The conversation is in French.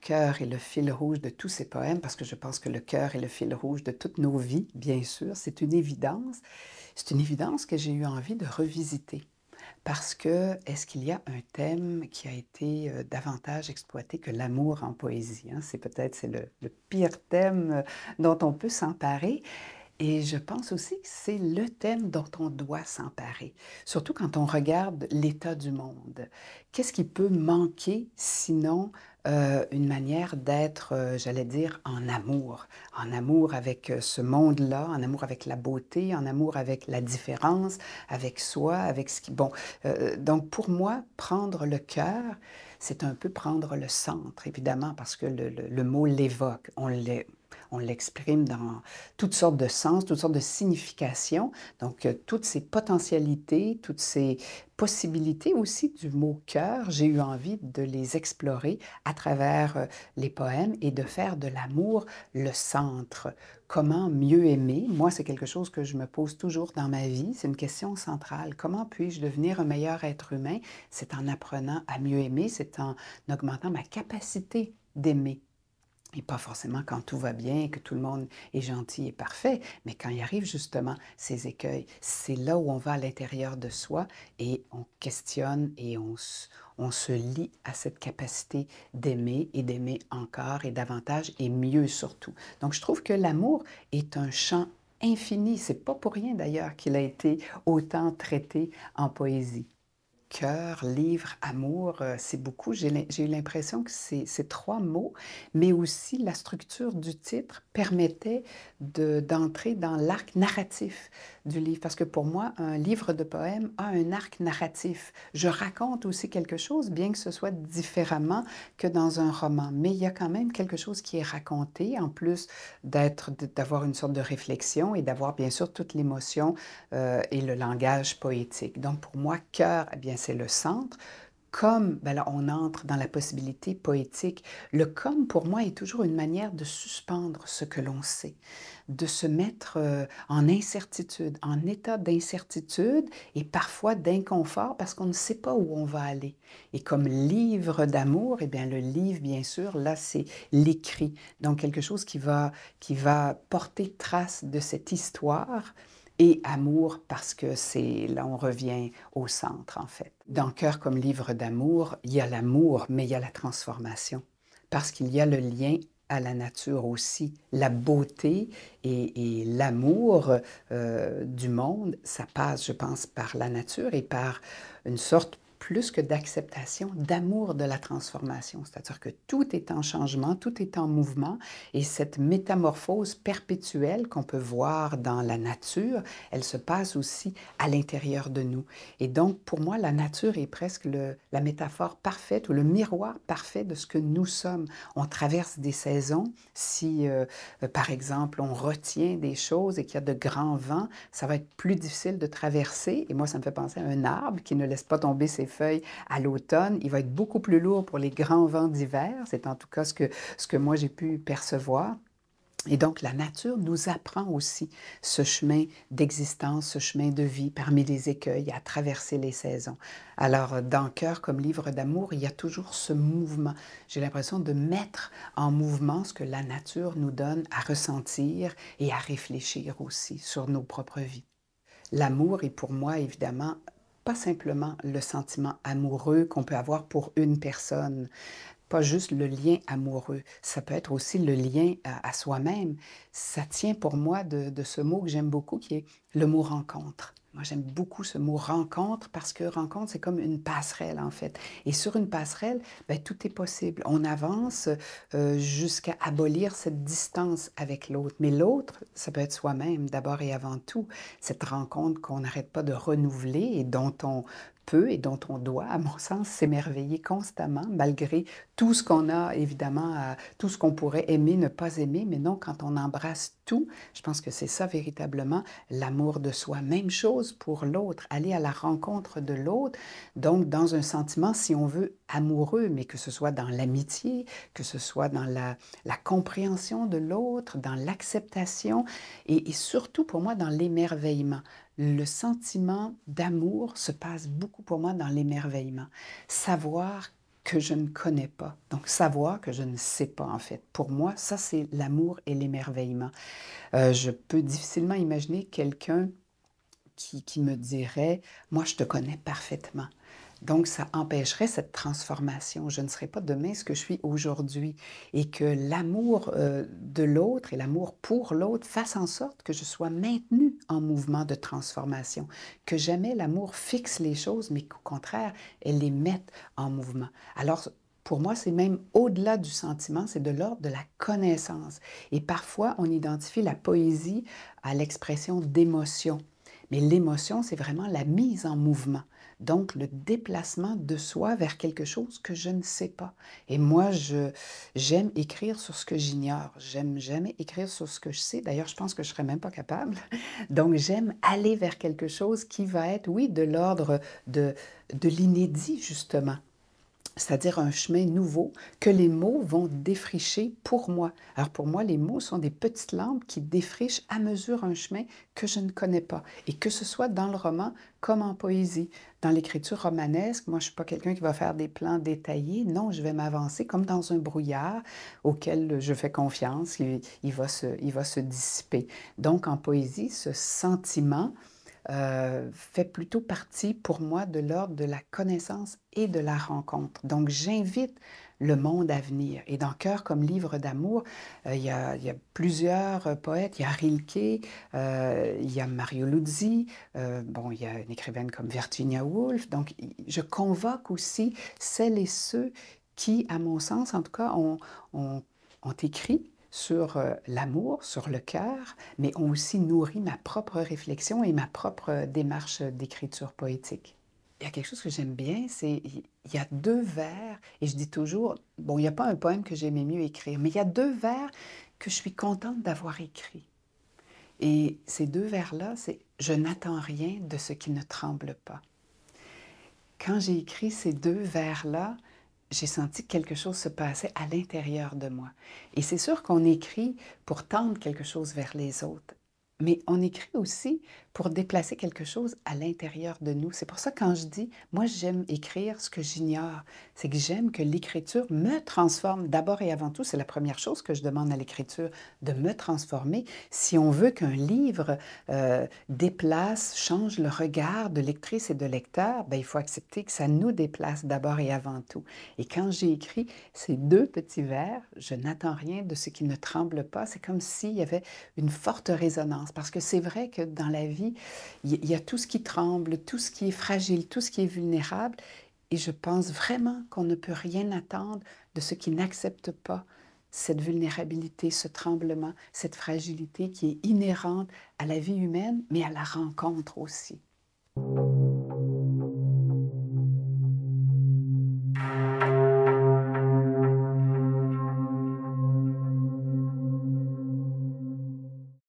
cœur est le fil rouge de tous ces poèmes, parce que je pense que le cœur est le fil rouge de toutes nos vies, bien sûr. C'est une évidence. C'est une évidence que j'ai eu envie de revisiter. Parce que, est-ce qu'il y a un thème qui a été euh, davantage exploité que l'amour en poésie? Hein? C'est peut-être c'est le, le pire thème euh, dont on peut s'emparer. Et je pense aussi que c'est le thème dont on doit s'emparer, surtout quand on regarde l'état du monde. Qu'est-ce qui peut manquer sinon euh, une manière d'être, euh, j'allais dire, en amour, en amour avec euh, ce monde-là, en amour avec la beauté, en amour avec la différence, avec soi, avec ce qui... Bon, donc pour moi, prendre le cœur, c'est un peu prendre le centre, évidemment, parce que le, mot l'évoque. On l'est on l'exprime dans toutes sortes de sens, toutes sortes de significations. Donc, euh, toutes ces potentialités, toutes ces possibilités aussi du mot cœur, j'ai eu envie de les explorer à travers euh, les poèmes et de faire de l'amour le centre. Comment mieux aimer Moi, c'est quelque chose que je me pose toujours dans ma vie. C'est une question centrale. Comment puis-je devenir un meilleur être humain C'est en apprenant à mieux aimer, c'est en augmentant ma capacité d'aimer et pas forcément quand tout va bien, que tout le monde est gentil et parfait, mais quand il arrive justement ces écueils, c'est là où on va à l'intérieur de soi et on questionne et on, on se lie à cette capacité d'aimer et d'aimer encore et davantage et mieux surtout. Donc je trouve que l'amour est un champ infini. C'est pas pour rien d'ailleurs qu'il a été autant traité en poésie cœur, livre, amour, euh, c'est beaucoup. J'ai eu l'impression que ces trois mots, mais aussi la structure du titre permettait d'entrer dans l'arc narratif du livre. Parce que pour moi, un livre de poème a un arc narratif. Je raconte aussi quelque chose, bien que ce soit différemment que dans un roman. Mais il y a quand même quelque chose qui est raconté, en plus d'avoir une sorte de réflexion et d'avoir bien sûr toute l'émotion euh, et le langage poétique. Donc pour moi, cœur, eh bien c'est le centre, comme, ben on entre dans la possibilité poétique. Le comme, pour moi, est toujours une manière de suspendre ce que l'on sait, de se mettre euh, en incertitude, en état d'incertitude et parfois d'inconfort parce qu'on ne sait pas où on va aller. Et comme livre d'amour, eh bien, le livre, bien sûr, là, c'est l'écrit. Donc, quelque chose qui va, qui va porter trace de cette histoire et amour parce que c'est là on revient au centre en fait. Dans Cœur comme livre d'amour, il y a l'amour mais il y a la transformation parce qu'il y a le lien à la nature aussi. La beauté et, l'amour euh, du monde, ça passe, je pense, par la nature et par une sorte plus que d'acceptation, d'amour de la transformation. C'est-à-dire que tout est en changement, tout est en mouvement et cette métamorphose perpétuelle qu'on peut voir dans la nature, elle se passe aussi à l'intérieur de nous. Et donc, pour moi, la nature est presque le, la métaphore parfaite ou le miroir parfait de ce que nous sommes. On traverse des saisons. Si, euh, par exemple, on retient des choses et qu'il y a de grands vents, ça va être plus difficile de traverser. Et moi, ça me fait penser à un arbre qui ne laisse pas tomber ses feuilles à l'automne. Il va être beaucoup plus lourd pour les grands vents d'hiver. C'est en tout cas ce que, ce que moi j'ai pu percevoir. Et donc, la nature nous apprend aussi ce chemin d'existence, ce chemin de vie parmi les écueils, à traverser les saisons. Alors, dans Cœur comme livre d'amour, il y a toujours ce mouvement. J'ai l'impression de mettre en mouvement ce que la nature nous donne à ressentir et à réfléchir aussi sur nos propres vies. L'amour est pour moi, évidemment, pas simplement le sentiment amoureux qu'on peut avoir pour une personne, pas juste le lien amoureux, ça peut être aussi le lien à, soi-même. Ça tient pour moi de ce mot que j'aime beaucoup qui est le mot rencontre. Moi, j'aime beaucoup ce mot rencontre parce que rencontre, c'est comme une passerelle, en fait. Et sur une passerelle, ben, tout est possible. On avance euh, jusqu'à abolir cette distance avec l'autre. Mais l'autre, ça peut être soi-même, d'abord et avant tout. Cette rencontre qu'on n'arrête pas de renouveler et dont on et dont on doit, à mon sens, s'émerveiller constamment, malgré tout ce qu'on a, évidemment, tout ce qu'on pourrait aimer, ne pas aimer, mais non, quand on embrasse tout, je pense que c'est ça véritablement l'amour de soi. Même chose pour l'autre, aller à la rencontre de l'autre, donc dans un sentiment, si on veut, amoureux, mais que ce soit dans l'amitié, que ce soit dans la, compréhension de l'autre, dans l'acceptation et surtout pour moi dans l'émerveillement le sentiment d'amour se passe beaucoup pour moi dans l'émerveillement. Savoir que je ne connais pas. Donc, savoir que je ne sais pas, en fait. Pour moi, ça, c'est l'amour et l'émerveillement. Euh, je peux difficilement imaginer quelqu'un qui, qui, me dirait, moi, je te connais parfaitement. Donc, ça empêcherait cette transformation. Je ne serai pas demain ce que je suis aujourd'hui. Et que l'amour euh, de l'autre et l'amour pour l'autre fassent en sorte que je sois maintenu en mouvement de transformation. Que jamais l'amour fixe les choses, mais qu'au contraire, elle les mette en mouvement. Alors, pour moi, c'est même au-delà du sentiment, c'est de l'ordre de la connaissance. Et parfois, on identifie la poésie à l'expression d'émotions. Mais l'émotion, c'est vraiment la mise en mouvement, donc le déplacement de soi vers quelque chose que je ne sais pas. Et moi, j'aime écrire sur ce que j'ignore. J'aime jamais écrire sur ce que je sais. D'ailleurs, je pense que je serais même pas capable. Donc, j'aime aller vers quelque chose qui va être, oui, de l'ordre de, de l'inédit, justement c'est-à-dire un chemin nouveau que les mots vont défricher pour moi. Alors pour moi, les mots sont des petites lampes qui défrichent à mesure un chemin que je ne connais pas. Et que ce soit dans le roman comme en poésie. Dans l'écriture romanesque, moi je ne suis pas quelqu'un qui va faire des plans détaillés. Non, je vais m'avancer comme dans un brouillard auquel je fais confiance. Il, il va se dissiper. Donc en poésie, ce sentiment euh, fait plutôt partie pour moi de l'ordre de la connaissance et de la rencontre. Donc j'invite le monde à venir. Et dans Cœur comme livre d'amour, euh, il, y a plusieurs euh, poètes. Il y a Rilke, il y a Mario Luzzi, bon, il y a une écrivaine comme Virginia Woolf. Donc je convoque aussi celles et ceux qui, à mon sens en tout cas, ont écrit sur euh, l'amour, sur le cœur, mais ont aussi nourri ma propre réflexion et ma propre démarche d'écriture poétique. Il y a quelque chose que j'aime bien, c'est il y a deux vers, et je dis toujours, bon, il n'y a pas un poème que j'aimais mieux écrire, mais il y a deux vers que je suis contente d'avoir écrit. Et ces deux vers-là, c'est Je n'attends rien de ce qui ne tremble pas. Quand j'ai écrit ces deux vers-là, j'ai senti que quelque chose se passait à l'intérieur de moi. Et c'est sûr qu'on écrit pour tendre quelque chose vers les autres, mais on écrit aussi pour déplacer quelque chose à l'intérieur de nous. C'est pour ça quand je dis, moi j'aime écrire ce que j'ignore, c'est que j'aime que l'écriture me transforme. D'abord et avant tout, c'est la première chose que je demande à l'écriture, de me transformer. Si on veut qu'un livre euh, déplace, change le regard de lectrice et de lecteur, ben, il faut accepter que ça nous déplace d'abord et avant tout. Et quand j'ai écrit ces deux petits vers, je n'attends rien de ce qui ne tremble pas. C'est comme s'il y avait une forte résonance, parce que c'est vrai que dans la vie, il y a tout ce qui tremble, tout ce qui est fragile, tout ce qui est vulnérable. Et je pense vraiment qu'on ne peut rien attendre de ce qui n'acceptent pas cette vulnérabilité, ce tremblement, cette fragilité qui est inhérente à la vie humaine, mais à la rencontre aussi.